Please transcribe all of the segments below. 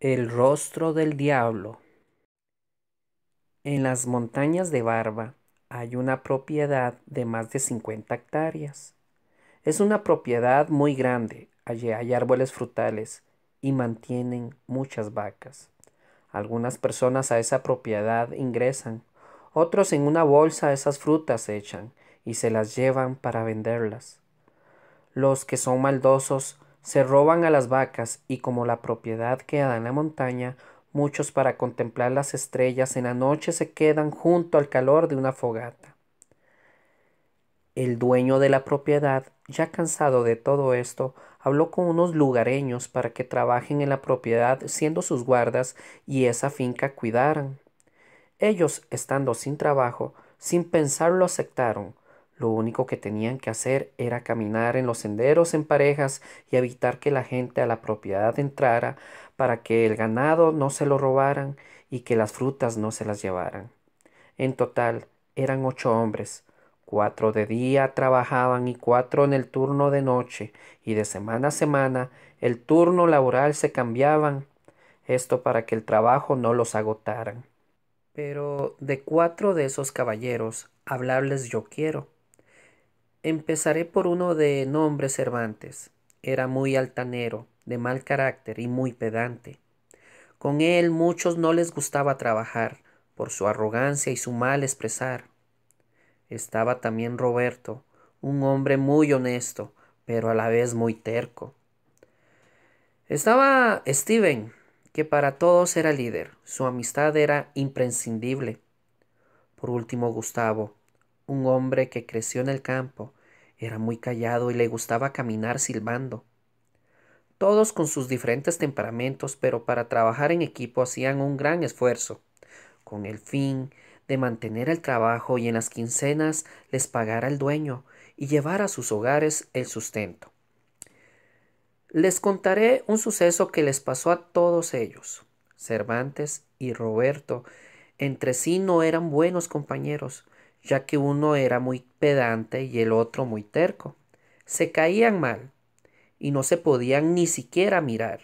El rostro del diablo. En las montañas de Barba hay una propiedad de más de 50 hectáreas. Es una propiedad muy grande, allí hay árboles frutales y mantienen muchas vacas. Algunas personas a esa propiedad ingresan, otros en una bolsa esas frutas echan y se las llevan para venderlas. Los que son maldosos se roban a las vacas y como la propiedad queda en la montaña, muchos para contemplar las estrellas en la noche se quedan junto al calor de una fogata. El dueño de la propiedad, ya cansado de todo esto, habló con unos lugareños para que trabajen en la propiedad siendo sus guardas y esa finca cuidaran. Ellos, estando sin trabajo, sin pensarlo aceptaron, lo único que tenían que hacer era caminar en los senderos en parejas y evitar que la gente a la propiedad entrara para que el ganado no se lo robaran y que las frutas no se las llevaran. En total eran ocho hombres. Cuatro de día trabajaban y cuatro en el turno de noche, y de semana a semana el turno laboral se cambiaban, esto para que el trabajo no los agotaran. Pero de cuatro de esos caballeros hablarles yo quiero, Empezaré por uno de nombre Cervantes. Era muy altanero, de mal carácter y muy pedante. Con él muchos no les gustaba trabajar, por su arrogancia y su mal expresar. Estaba también Roberto, un hombre muy honesto, pero a la vez muy terco. Estaba Steven, que para todos era líder, su amistad era imprescindible. Por último, Gustavo, un hombre que creció en el campo, era muy callado y le gustaba caminar silbando. Todos con sus diferentes temperamentos, pero para trabajar en equipo hacían un gran esfuerzo, con el fin de mantener el trabajo y en las quincenas les pagara el dueño y llevar a sus hogares el sustento. Les contaré un suceso que les pasó a todos ellos. Cervantes y Roberto entre sí no eran buenos compañeros, ya que uno era muy dante y el otro muy terco. Se caían mal y no se podían ni siquiera mirar.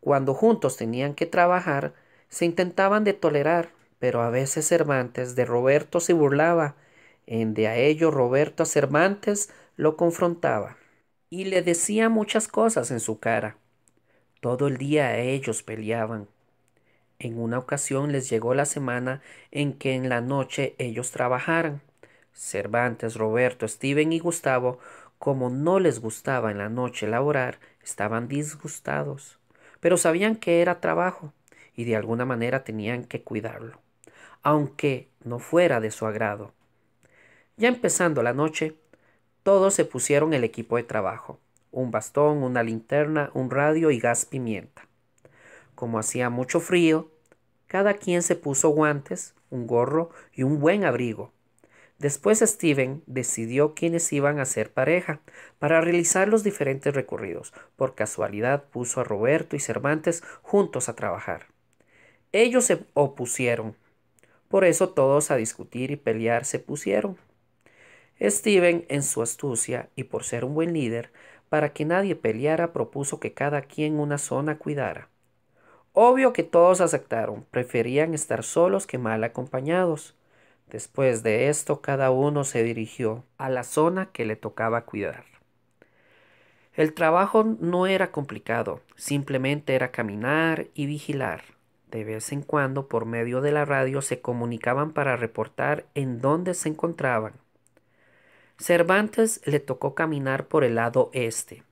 Cuando juntos tenían que trabajar, se intentaban de tolerar, pero a veces Cervantes de Roberto se burlaba, en de a ello Roberto a Cervantes lo confrontaba y le decía muchas cosas en su cara. Todo el día ellos peleaban. En una ocasión les llegó la semana en que en la noche ellos trabajaran. Cervantes, Roberto, Steven y Gustavo, como no les gustaba en la noche laborar, estaban disgustados, pero sabían que era trabajo y de alguna manera tenían que cuidarlo, aunque no fuera de su agrado. Ya empezando la noche, todos se pusieron el equipo de trabajo, un bastón, una linterna, un radio y gas pimienta. Como hacía mucho frío, cada quien se puso guantes, un gorro y un buen abrigo, Después Steven decidió quiénes iban a ser pareja para realizar los diferentes recorridos. Por casualidad puso a Roberto y Cervantes juntos a trabajar. Ellos se opusieron. Por eso todos a discutir y pelear se pusieron. Steven, en su astucia y por ser un buen líder, para que nadie peleara, propuso que cada quien una zona cuidara. Obvio que todos aceptaron, preferían estar solos que mal acompañados. Después de esto cada uno se dirigió a la zona que le tocaba cuidar. El trabajo no era complicado, simplemente era caminar y vigilar. De vez en cuando por medio de la radio se comunicaban para reportar en dónde se encontraban. Cervantes le tocó caminar por el lado este,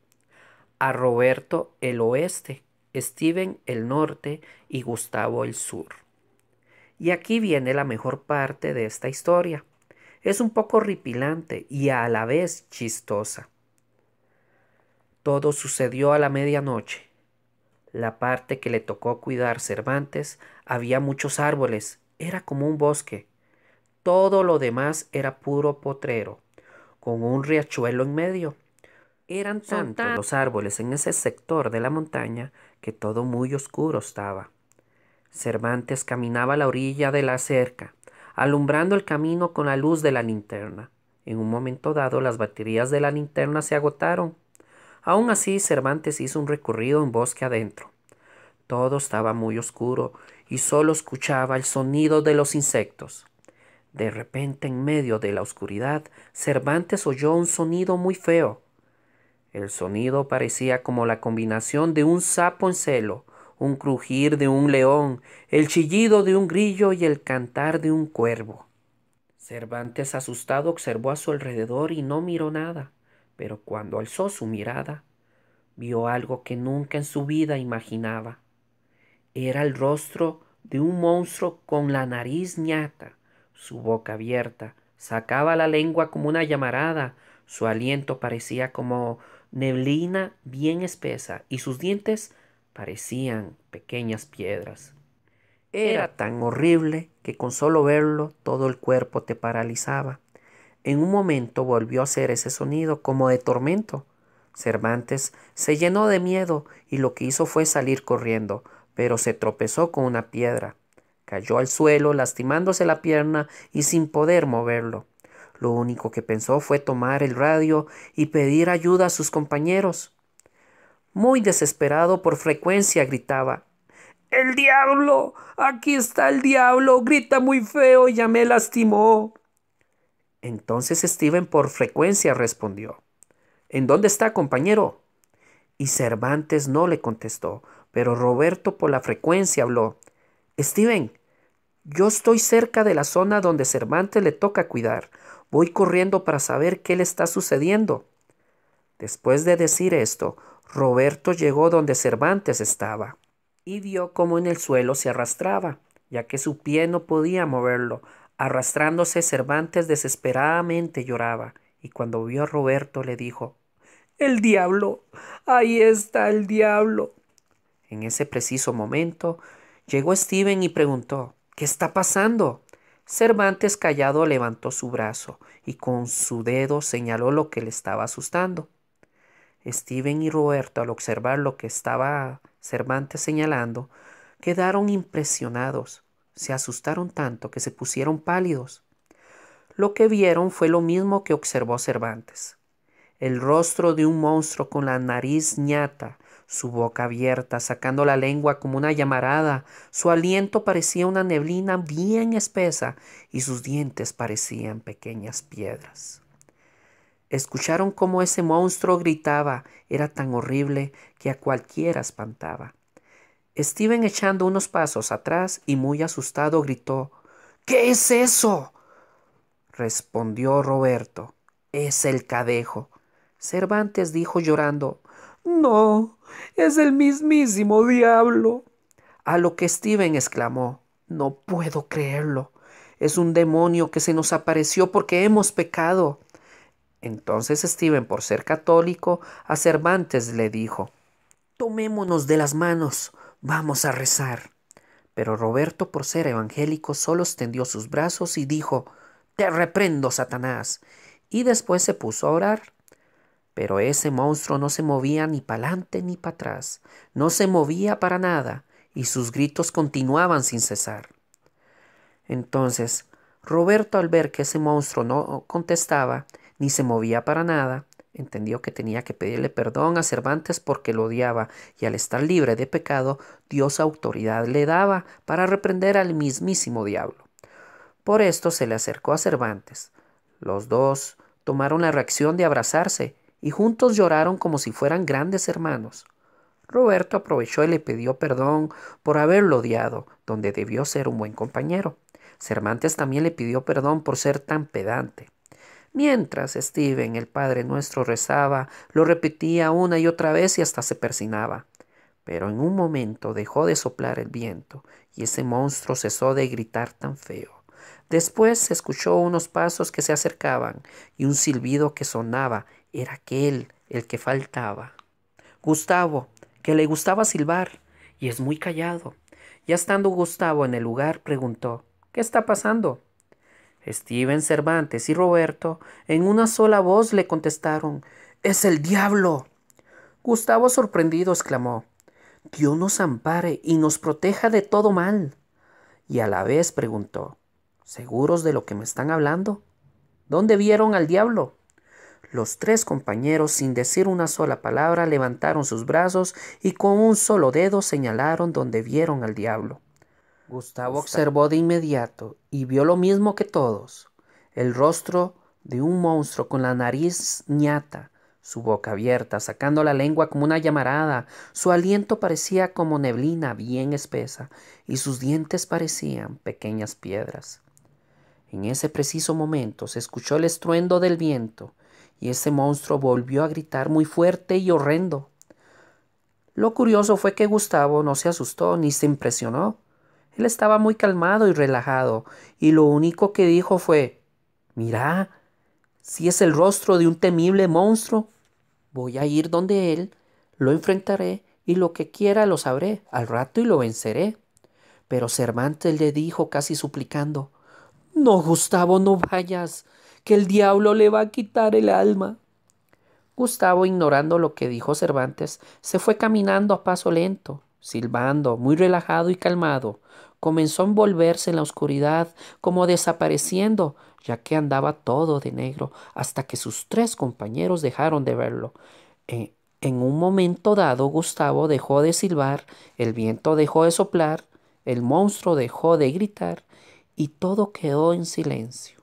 a Roberto el oeste, Steven el norte y Gustavo el sur. Y aquí viene la mejor parte de esta historia. Es un poco horripilante y a la vez chistosa. Todo sucedió a la medianoche. La parte que le tocó cuidar Cervantes había muchos árboles, era como un bosque. Todo lo demás era puro potrero, con un riachuelo en medio. Eran tantos los árboles en ese sector de la montaña que todo muy oscuro estaba. Cervantes caminaba a la orilla de la cerca, alumbrando el camino con la luz de la linterna. En un momento dado las baterías de la linterna se agotaron. Aún así Cervantes hizo un recorrido en bosque adentro. Todo estaba muy oscuro y solo escuchaba el sonido de los insectos. De repente, en medio de la oscuridad, Cervantes oyó un sonido muy feo. El sonido parecía como la combinación de un sapo en celo un crujir de un león, el chillido de un grillo y el cantar de un cuervo. Cervantes asustado observó a su alrededor y no miró nada, pero cuando alzó su mirada, vio algo que nunca en su vida imaginaba. Era el rostro de un monstruo con la nariz ñata, su boca abierta, sacaba la lengua como una llamarada, su aliento parecía como neblina bien espesa y sus dientes parecían pequeñas piedras. Era tan horrible que con solo verlo todo el cuerpo te paralizaba. En un momento volvió a hacer ese sonido como de tormento. Cervantes se llenó de miedo y lo que hizo fue salir corriendo, pero se tropezó con una piedra. Cayó al suelo lastimándose la pierna y sin poder moverlo. Lo único que pensó fue tomar el radio y pedir ayuda a sus compañeros. Muy desesperado por frecuencia gritaba. El diablo. Aquí está el diablo. Grita muy feo. Ya me lastimó. Entonces Steven por frecuencia respondió. ¿En dónde está, compañero? Y Cervantes no le contestó, pero Roberto por la frecuencia habló. Steven, yo estoy cerca de la zona donde Cervantes le toca cuidar. Voy corriendo para saber qué le está sucediendo. Después de decir esto, Roberto llegó donde Cervantes estaba y vio cómo en el suelo se arrastraba, ya que su pie no podía moverlo. Arrastrándose Cervantes desesperadamente lloraba, y cuando vio a Roberto le dijo El diablo. Ahí está el diablo. En ese preciso momento llegó Steven y preguntó ¿Qué está pasando? Cervantes callado levantó su brazo y con su dedo señaló lo que le estaba asustando. Steven y Roberto, al observar lo que estaba Cervantes señalando, quedaron impresionados, se asustaron tanto que se pusieron pálidos. Lo que vieron fue lo mismo que observó Cervantes. El rostro de un monstruo con la nariz ñata, su boca abierta, sacando la lengua como una llamarada, su aliento parecía una neblina bien espesa y sus dientes parecían pequeñas piedras. Escucharon cómo ese monstruo gritaba, era tan horrible que a cualquiera espantaba. Steven echando unos pasos atrás y muy asustado gritó, ¿Qué es eso? Respondió Roberto, es el cadejo. Cervantes dijo llorando, No, es el mismísimo diablo. A lo que Steven exclamó, No puedo creerlo. Es un demonio que se nos apareció porque hemos pecado. Entonces Steven, por ser católico, a Cervantes le dijo, Tomémonos de las manos, vamos a rezar. Pero Roberto, por ser evangélico, solo extendió sus brazos y dijo, Te reprendo, Satanás. Y después se puso a orar. Pero ese monstruo no se movía ni para adelante ni para atrás, no se movía para nada, y sus gritos continuaban sin cesar. Entonces, Roberto, al ver que ese monstruo no contestaba, ni se movía para nada, entendió que tenía que pedirle perdón a Cervantes porque lo odiaba, y al estar libre de pecado, Dios autoridad le daba para reprender al mismísimo diablo. Por esto se le acercó a Cervantes. Los dos tomaron la reacción de abrazarse y juntos lloraron como si fueran grandes hermanos. Roberto aprovechó y le pidió perdón por haberlo odiado, donde debió ser un buen compañero. Cervantes también le pidió perdón por ser tan pedante. Mientras Steven, el Padre Nuestro, rezaba, lo repetía una y otra vez y hasta se persinaba. Pero en un momento dejó de soplar el viento y ese monstruo cesó de gritar tan feo. Después se escuchó unos pasos que se acercaban y un silbido que sonaba. Era aquel el que faltaba. Gustavo, que le gustaba silbar, y es muy callado. Ya estando Gustavo en el lugar, preguntó, ¿Qué está pasando? Steven Cervantes y Roberto en una sola voz le contestaron Es el diablo. Gustavo sorprendido exclamó Dios nos ampare y nos proteja de todo mal. Y a la vez preguntó ¿Seguros de lo que me están hablando? ¿Dónde vieron al diablo? Los tres compañeros, sin decir una sola palabra, levantaron sus brazos y con un solo dedo señalaron donde vieron al diablo. Gustavo observó de inmediato y vio lo mismo que todos, el rostro de un monstruo con la nariz ñata, su boca abierta, sacando la lengua como una llamarada, su aliento parecía como neblina bien espesa, y sus dientes parecían pequeñas piedras. En ese preciso momento se escuchó el estruendo del viento, y ese monstruo volvió a gritar muy fuerte y horrendo. Lo curioso fue que Gustavo no se asustó ni se impresionó. Él estaba muy calmado y relajado, y lo único que dijo fue, Mirá, si es el rostro de un temible monstruo, voy a ir donde él, lo enfrentaré y lo que quiera lo sabré al rato y lo venceré. Pero Cervantes le dijo casi suplicando, No, Gustavo, no vayas, que el diablo le va a quitar el alma. Gustavo, ignorando lo que dijo Cervantes, se fue caminando a paso lento, silbando, muy relajado y calmado, comenzó a envolverse en la oscuridad, como desapareciendo, ya que andaba todo de negro, hasta que sus tres compañeros dejaron de verlo. Eh, en, un momento dado, Gustavo dejó de silbar, el viento dejó de soplar, el monstruo dejó de gritar, y todo quedó en silencio.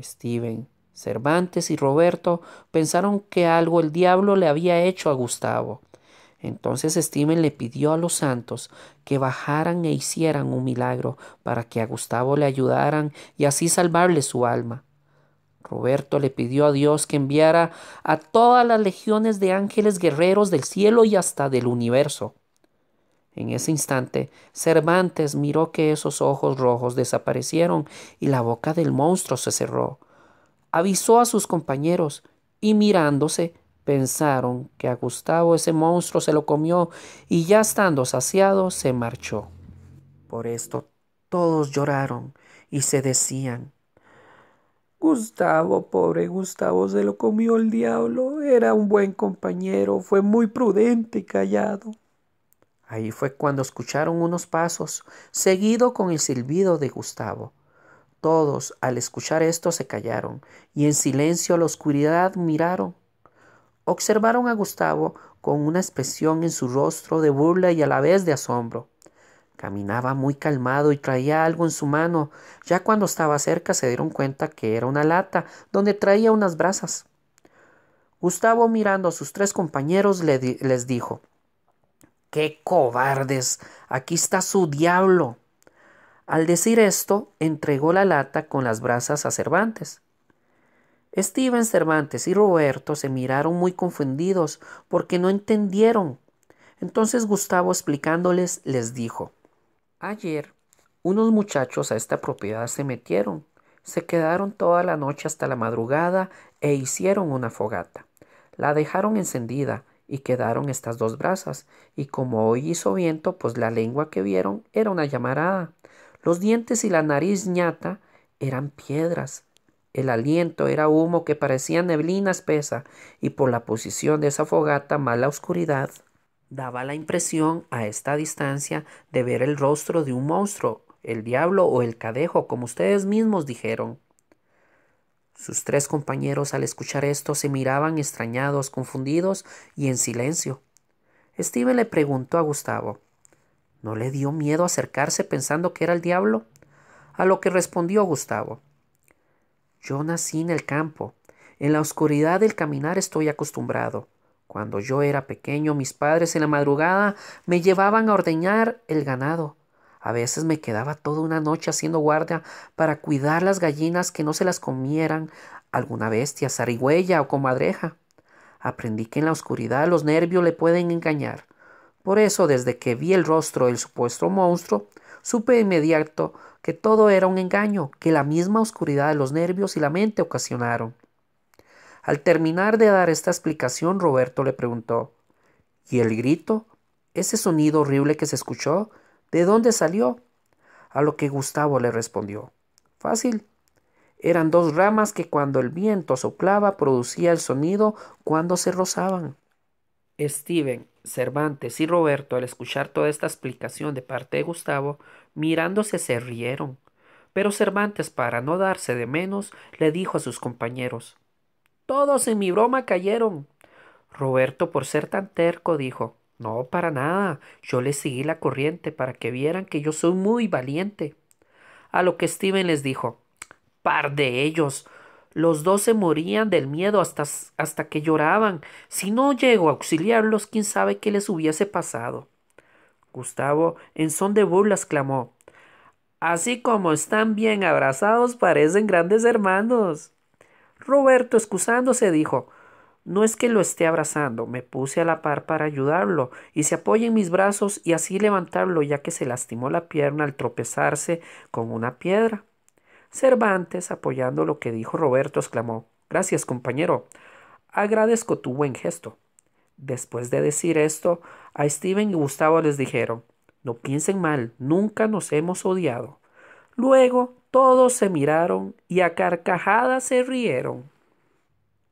Steven, Cervantes y Roberto pensaron que algo el diablo le había hecho a Gustavo. Entonces Steven le pidió a los santos que bajaran e hicieran un milagro para que a Gustavo le ayudaran y así salvarle su alma. Roberto le pidió a Dios que enviara a todas las legiones de ángeles guerreros del cielo y hasta del universo. En ese instante, Cervantes miró que esos ojos rojos desaparecieron y la boca del monstruo se cerró. Avisó a sus compañeros y mirándose, pensaron que a Gustavo ese monstruo se lo comió y ya estando saciado se marchó. Por esto todos lloraron y se decían, Gustavo, pobre Gustavo, se lo comió el diablo, era un buen compañero, fue muy prudente y callado. Ahí fue cuando escucharon unos pasos, seguido con el silbido de Gustavo. Todos, al escuchar esto, se callaron y en silencio a la oscuridad miraron observaron a Gustavo con una expresión en su rostro de burla y a la vez de asombro. Caminaba muy calmado y traía algo en su mano. Ya cuando estaba cerca se dieron cuenta que era una lata donde traía unas brasas. Gustavo mirando a sus tres compañeros les dijo ¡Qué cobardes! Aquí está su diablo. Al decir esto, entregó la lata con las brasas a Cervantes. Steven Cervantes y Roberto se miraron muy confundidos porque no entendieron. Entonces Gustavo explicándoles les dijo, ayer unos muchachos a esta propiedad se metieron, se quedaron toda la noche hasta la madrugada e hicieron una fogata. La dejaron encendida y quedaron estas dos brasas, y como hoy hizo viento, pues la lengua que vieron era una llamarada. Los dientes y la nariz ñata eran piedras, el aliento era humo que parecía neblina espesa y por la posición de esa fogata mala oscuridad daba la impresión a esta distancia de ver el rostro de un monstruo, el diablo o el cadejo, como ustedes mismos dijeron. Sus tres compañeros al escuchar esto se miraban extrañados, confundidos y en silencio. Steve le preguntó a Gustavo, ¿no le dio miedo acercarse pensando que era el diablo? A lo que respondió Gustavo, yo nací en el campo. En la oscuridad del caminar estoy acostumbrado. Cuando yo era pequeño, mis padres en la madrugada me llevaban a ordeñar el ganado. A veces me quedaba toda una noche haciendo guardia para cuidar las gallinas que no se las comieran alguna bestia, zarigüeya o comadreja. Aprendí que en la oscuridad los nervios le pueden engañar. Por eso, desde que vi el rostro del supuesto monstruo, Supe inmediato que todo era un engaño que la misma oscuridad de los nervios y la mente ocasionaron. Al terminar de dar esta explicación, Roberto le preguntó ¿Y el grito? ¿Ese sonido horrible que se escuchó? ¿De dónde salió? A lo que Gustavo le respondió Fácil. Eran dos ramas que cuando el viento soplaba producía el sonido cuando se rozaban. Steven, Cervantes y Roberto, al escuchar toda esta explicación de parte de Gustavo, mirándose se rieron. Pero Cervantes, para no darse de menos, le dijo a sus compañeros Todos en mi broma cayeron. Roberto, por ser tan terco, dijo No, para nada. Yo les seguí la corriente para que vieran que yo soy muy valiente. A lo que Steven les dijo Par de ellos. Los dos se morían del miedo hasta, que lloraban. Si no llego a auxiliarlos, quién sabe qué les hubiese pasado. Gustavo, en son de burla, exclamó. Así como están bien abrazados, parecen grandes hermanos. Roberto, excusándose, dijo No es que lo esté abrazando, me puse a la par para ayudarlo, y se apoya en mis brazos y así levantarlo, ya que se lastimó la pierna al tropezarse con una piedra. Cervantes, apoyando lo que dijo Roberto, exclamó Gracias, compañero. Agradezco tu buen gesto. Después de decir esto, a Steven y Gustavo les dijeron No piensen mal, nunca nos hemos odiado. Luego todos se miraron y a carcajadas se rieron.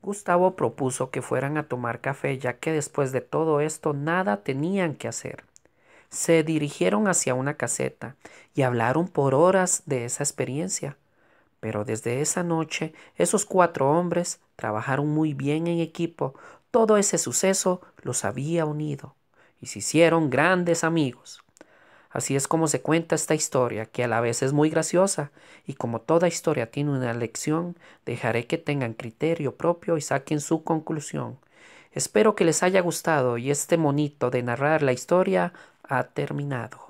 Gustavo propuso que fueran a tomar café ya que después de todo esto nada tenían que hacer. Se dirigieron hacia una caseta y hablaron por horas de esa experiencia. Pero desde esa noche, esos cuatro hombres trabajaron muy bien en equipo. Todo ese suceso los había unido y se hicieron grandes amigos. Así es como se cuenta esta historia, que a la vez es muy graciosa, y como toda historia tiene una lección, dejaré que tengan criterio propio y saquen su conclusión. Espero que les haya gustado y este monito de narrar la historia ha terminado.